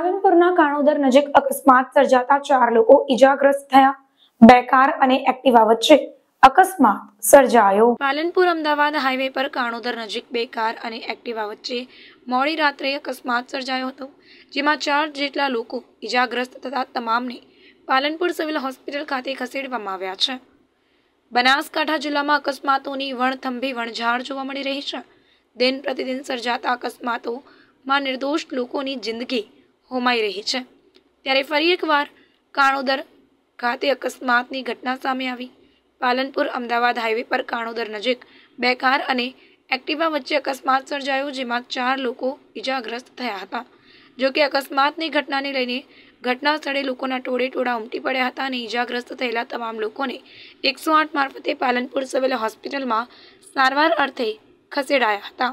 પાલનપુરના કાણોદર નજીક અકસ્માત સર્જાતા ચાર લોકો ઈજાગ્રસ્ત થયા બે કાર અને એક્ટિવા વચ્ચે અકસ્માત સર્જાયો પાલનપુર અમદાવાદ હાઈવે પર કાણોદર નજીક બે કાર અને એક્ટિવા વચ્ચે મોડી રાત્રે અકસ્માત સર્જાયો હતો જેમાં ચાર જેટલા લોકો ઈજાગ્રસ્ત થતા તમામને પાલનપુર સિવિલ હોસ્પિટલ ખાતે ખસેડવામાં આવ્યા છે બનાસકાંઠા જિલ્લામાં અકસ્માતોની વણથંભી વણઝાડ જોવા મળી રહી છે દિન પ્રતિદિન સર્જાતા અકસ્માતોમાં નિર્દોષ લોકોની જિંદગી હોમાઈ રહી છે ત્યારે ફરી એકવાર કાણોદર ખાતે અકસ્માતની ઘટના સામે આવી પાલનપુર અમદાવાદ હાઈવે પર કાણોદર નજીક બે કાર અને એક્ટિવા વચ્ચે અકસ્માત સર્જાયો જેમાં ચાર લોકો ઇજાગ્રસ્ત થયા હતા જો કે અકસ્માતની ઘટનાને લઈને ઘટના સ્થળે લોકોના ટોળે ટોળા ઉમટી પડ્યા હતા અને ઇજાગ્રસ્ત થયેલા તમામ લોકોને એકસો આઠ મારફતે પાલનપુર સિવિલ હોસ્પિટલમાં સારવાર અર્થે ખસેડાયા હતા